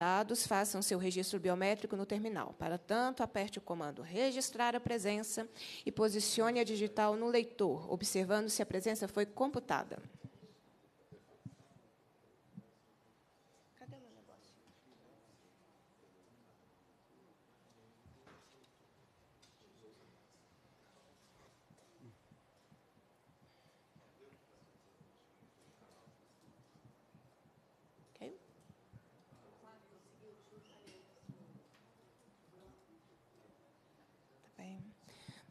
dados, façam seu registro biométrico no terminal. Para tanto, aperte o comando registrar a presença e posicione a digital no leitor, observando se a presença foi computada.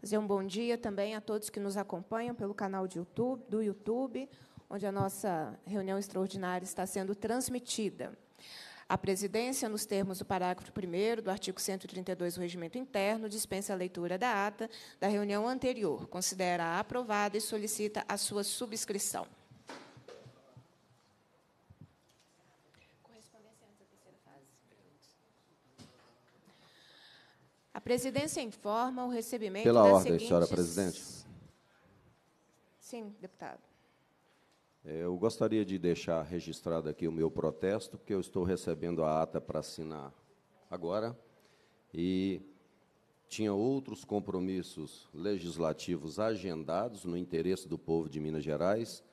Dizer um bom dia também a todos que nos acompanham pelo canal YouTube, do YouTube, onde a nossa reunião extraordinária está sendo transmitida. A presidência, nos termos do parágrafo 1 do artigo 132 do Regimento Interno, dispensa a leitura da ata da reunião anterior, considera aprovada e solicita a sua subscrição. A presidência informa o recebimento Pela das ordem, seguintes... senhora presidente. Sim, deputado. É, eu gostaria de deixar registrado aqui o meu protesto, porque eu estou recebendo a ata para assinar agora e tinha outros compromissos legislativos agendados no interesse do povo de Minas Gerais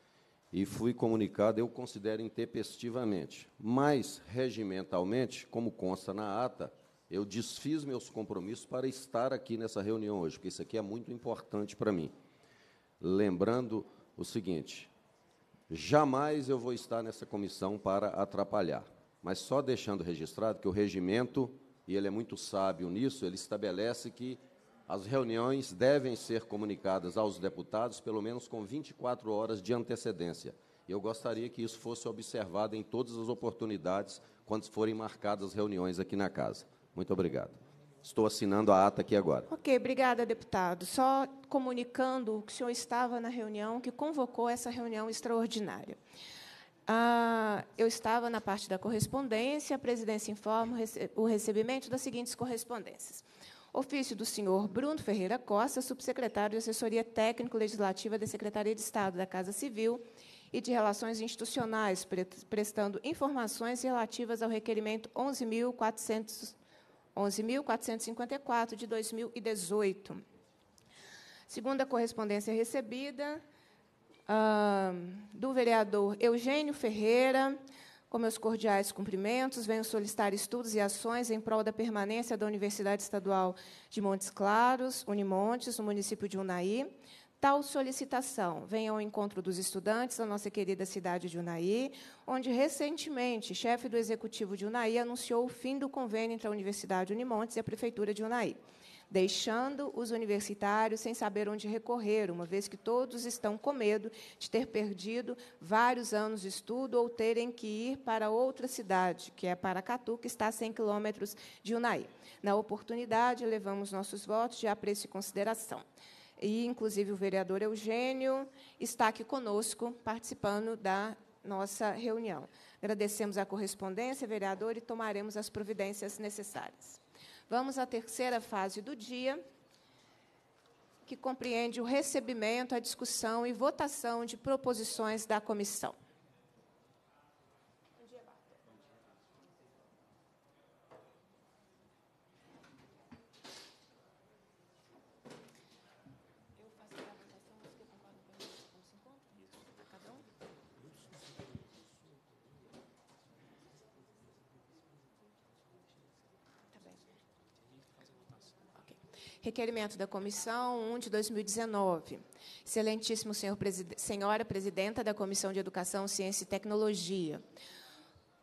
e fui comunicado, eu considero intempestivamente, mas regimentalmente, como consta na ata, eu desfiz meus compromissos para estar aqui nessa reunião hoje, porque isso aqui é muito importante para mim. Lembrando o seguinte: jamais eu vou estar nessa comissão para atrapalhar, mas só deixando registrado que o regimento, e ele é muito sábio nisso, ele estabelece que as reuniões devem ser comunicadas aos deputados pelo menos com 24 horas de antecedência. Eu gostaria que isso fosse observado em todas as oportunidades quando forem marcadas as reuniões aqui na casa. Muito obrigado. Estou assinando a ata aqui agora. Ok, obrigada, deputado. Só comunicando que o senhor estava na reunião que convocou essa reunião extraordinária. Ah, eu estava na parte da correspondência, a presidência informa o recebimento das seguintes correspondências. Ofício do senhor Bruno Ferreira Costa, subsecretário de Assessoria Técnico-Legislativa da Secretaria de Estado da Casa Civil e de Relações Institucionais, prestando informações relativas ao requerimento 11.400 11.454 de 2018. Segunda correspondência recebida do vereador Eugênio Ferreira, com meus cordiais cumprimentos, venho solicitar estudos e ações em prol da permanência da Universidade Estadual de Montes Claros, Unimontes, no município de Unai tal solicitação. Venha ao encontro dos estudantes da nossa querida cidade de Unai, onde recentemente chefe do executivo de Unai anunciou o fim do convênio entre a Universidade Unimontes e a Prefeitura de Unai, deixando os universitários sem saber onde recorrer, uma vez que todos estão com medo de ter perdido vários anos de estudo ou terem que ir para outra cidade, que é Paracatu, que está a 100 quilômetros de Unai. Na oportunidade, levamos nossos votos de apreço e consideração e, inclusive, o vereador Eugênio está aqui conosco, participando da nossa reunião. Agradecemos a correspondência, vereador, e tomaremos as providências necessárias. Vamos à terceira fase do dia, que compreende o recebimento, a discussão e votação de proposições da comissão. Requerimento da Comissão 1 de 2019. Excelentíssimo senhor senhora presidenta da Comissão de Educação, Ciência e Tecnologia.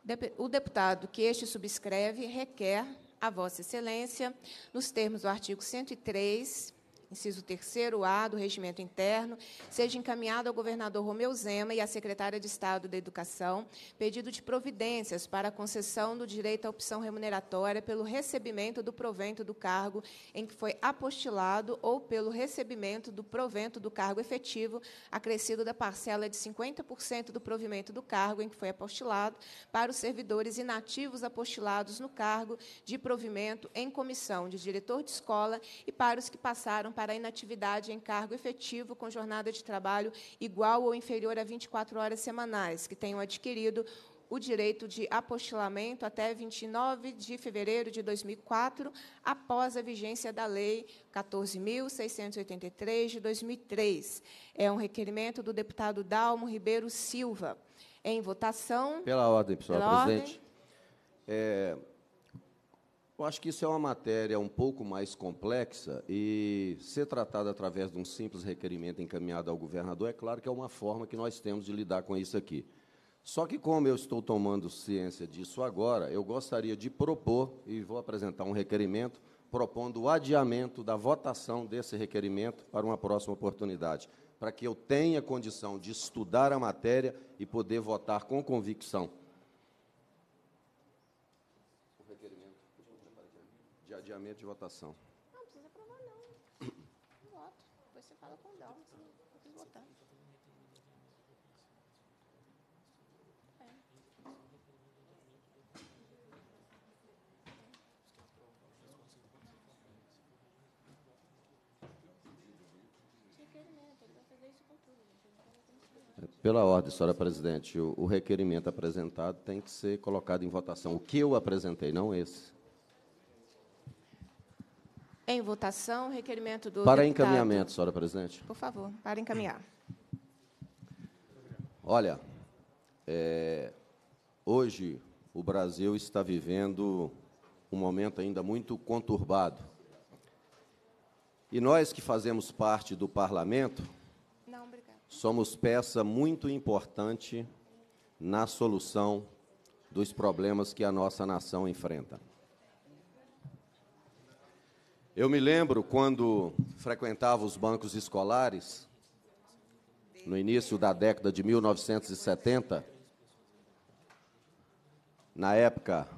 Dep o deputado que este subscreve requer a Vossa Excelência, nos termos do artigo 103 inciso 3 A do Regimento Interno, seja encaminhado ao governador Romeu Zema e à secretária de Estado da Educação pedido de providências para a concessão do direito à opção remuneratória pelo recebimento do provento do cargo em que foi apostilado ou pelo recebimento do provento do cargo efetivo acrescido da parcela de 50% do provimento do cargo em que foi apostilado para os servidores inativos apostilados no cargo de provimento em comissão de diretor de escola e para os que passaram para para inatividade em cargo efetivo com jornada de trabalho igual ou inferior a 24 horas semanais, que tenham adquirido o direito de apostilamento até 29 de fevereiro de 2004, após a vigência da Lei 14.683 de 2003. É um requerimento do deputado Dalmo Ribeiro Silva. Em votação. Pela ordem, pessoal, presidente. Ordem. É, eu acho que isso é uma matéria um pouco mais complexa e ser tratada através de um simples requerimento encaminhado ao governador, é claro que é uma forma que nós temos de lidar com isso aqui. Só que, como eu estou tomando ciência disso agora, eu gostaria de propor, e vou apresentar um requerimento, propondo o adiamento da votação desse requerimento para uma próxima oportunidade, para que eu tenha condição de estudar a matéria e poder votar com convicção adiamento de votação. Não, precisa aprovar, não. Eu voto. Depois você fala com o Dalma. Não precisa votar. É. Pela ordem, senhora presidente, o requerimento apresentado tem que ser colocado em votação. O que eu apresentei, não esse. Em votação, requerimento do. Para deputado. encaminhamento, senhora presidente. Por favor, para encaminhar. Olha, é, hoje o Brasil está vivendo um momento ainda muito conturbado. E nós que fazemos parte do parlamento, Não, somos peça muito importante na solução dos problemas que a nossa nação enfrenta. Eu me lembro quando frequentava os bancos escolares, no início da década de 1970, na época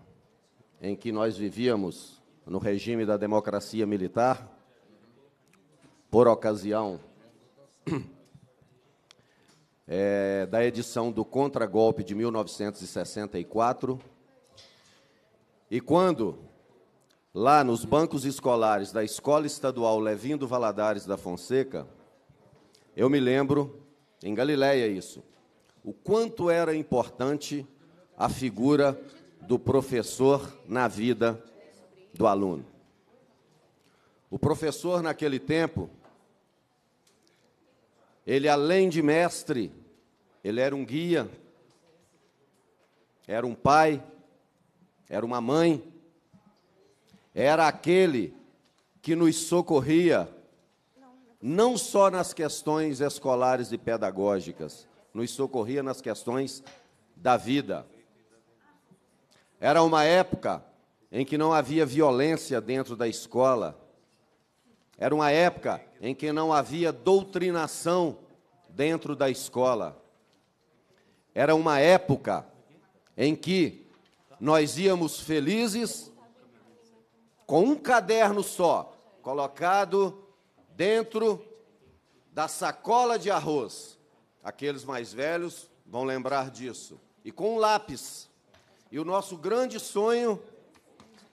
em que nós vivíamos no regime da democracia militar, por ocasião é, da edição do Contragolpe de 1964, e quando lá nos bancos escolares da Escola Estadual Levindo do Valadares da Fonseca, eu me lembro, em Galileia isso, o quanto era importante a figura do professor na vida do aluno. O professor, naquele tempo, ele, além de mestre, ele era um guia, era um pai, era uma mãe, era aquele que nos socorria não só nas questões escolares e pedagógicas, nos socorria nas questões da vida. Era uma época em que não havia violência dentro da escola, era uma época em que não havia doutrinação dentro da escola, era uma época em que nós íamos felizes com um caderno só, colocado dentro da sacola de arroz. Aqueles mais velhos vão lembrar disso. E com um lápis. E o nosso grande sonho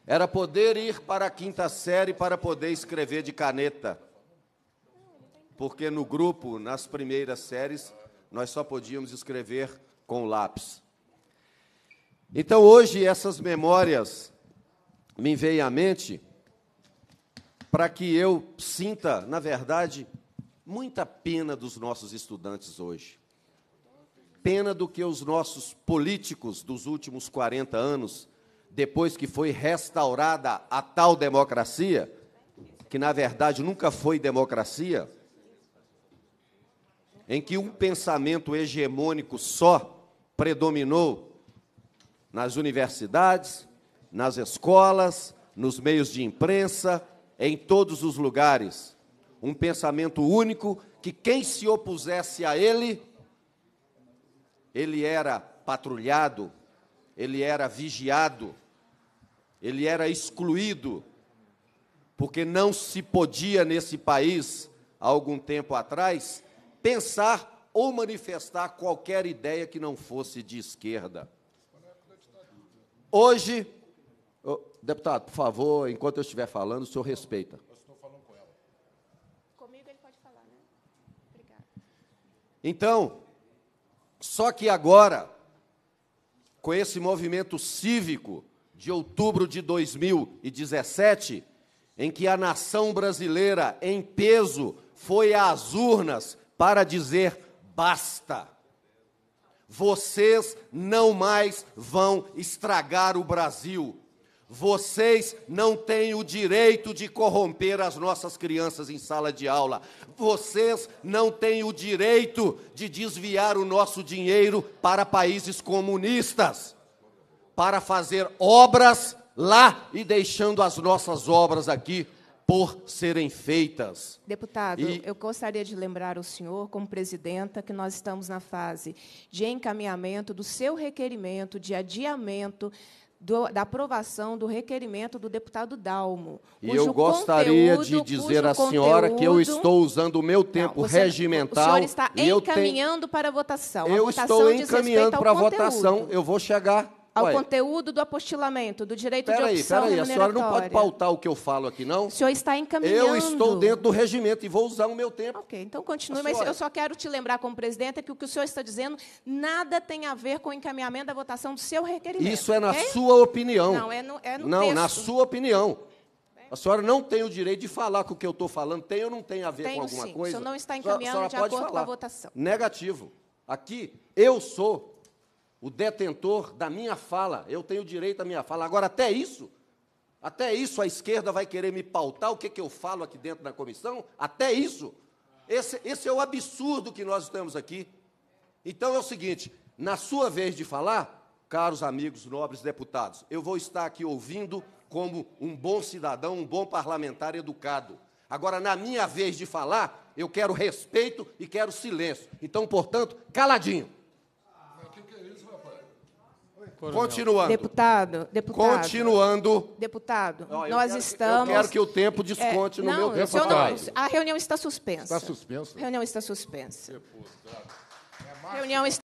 era poder ir para a quinta série para poder escrever de caneta. Porque no grupo, nas primeiras séries, nós só podíamos escrever com lápis. Então, hoje, essas memórias me veio à mente para que eu sinta, na verdade, muita pena dos nossos estudantes hoje. Pena do que os nossos políticos dos últimos 40 anos, depois que foi restaurada a tal democracia, que na verdade nunca foi democracia, em que um pensamento hegemônico só predominou nas universidades, nas escolas, nos meios de imprensa, em todos os lugares. Um pensamento único que quem se opusesse a ele, ele era patrulhado, ele era vigiado, ele era excluído, porque não se podia nesse país, há algum tempo atrás, pensar ou manifestar qualquer ideia que não fosse de esquerda. Hoje, Deputado, por favor, enquanto eu estiver falando, o senhor respeita. Eu estou falando com ela. Comigo ele pode falar, né? Obrigada. Então, só que agora, com esse movimento cívico de outubro de 2017, em que a nação brasileira, em peso, foi às urnas para dizer basta. Vocês não mais vão estragar o Brasil vocês não têm o direito de corromper as nossas crianças em sala de aula. Vocês não têm o direito de desviar o nosso dinheiro para países comunistas, para fazer obras lá e deixando as nossas obras aqui por serem feitas. Deputado, e... eu gostaria de lembrar o senhor, como presidenta, que nós estamos na fase de encaminhamento do seu requerimento de adiamento do, da aprovação do requerimento do deputado Dalmo. E eu gostaria conteúdo, de dizer à senhora conteúdo... que eu estou usando o meu tempo Não, você, regimental. O senhor está encaminhando tenho... para a votação. Eu votação estou encaminhando para a votação. Eu vou chegar ao Ué, conteúdo do apostilamento, do direito de opção Peraí, peraí, a senhora não pode pautar o que eu falo aqui, não? O senhor está encaminhando. Eu estou dentro do regimento e vou usar o meu tempo. Ok, então continue, a mas senhora... eu só quero te lembrar, como presidente, é que o que o senhor está dizendo nada tem a ver com o encaminhamento da votação do seu requerimento. Isso é na okay? sua opinião. Não, é no, é no Não, texto. na sua opinião. A senhora não tem o direito de falar com o que eu estou falando. Tem ou não tem a ver Tenho, com alguma sim. coisa? O senhor não está encaminhando senhora, senhora de acordo falar. com a votação. Negativo. Aqui, eu sou o detentor da minha fala, eu tenho direito à minha fala. Agora, até isso, até isso a esquerda vai querer me pautar o que, que eu falo aqui dentro da comissão? Até isso. Esse, esse é o absurdo que nós estamos aqui. Então é o seguinte: na sua vez de falar, caros amigos, nobres deputados, eu vou estar aqui ouvindo como um bom cidadão, um bom parlamentar educado. Agora, na minha vez de falar, eu quero respeito e quero silêncio. Então, portanto, caladinho. Coronel. Continuando. Deputado, deputado. Continuando. Deputado, não, nós quero, estamos. Eu quero que o tempo é, desconte é, no não, meu tempo. Não, a reunião está suspensa. Está suspensa. A reunião está suspensa. Deputado. É reunião está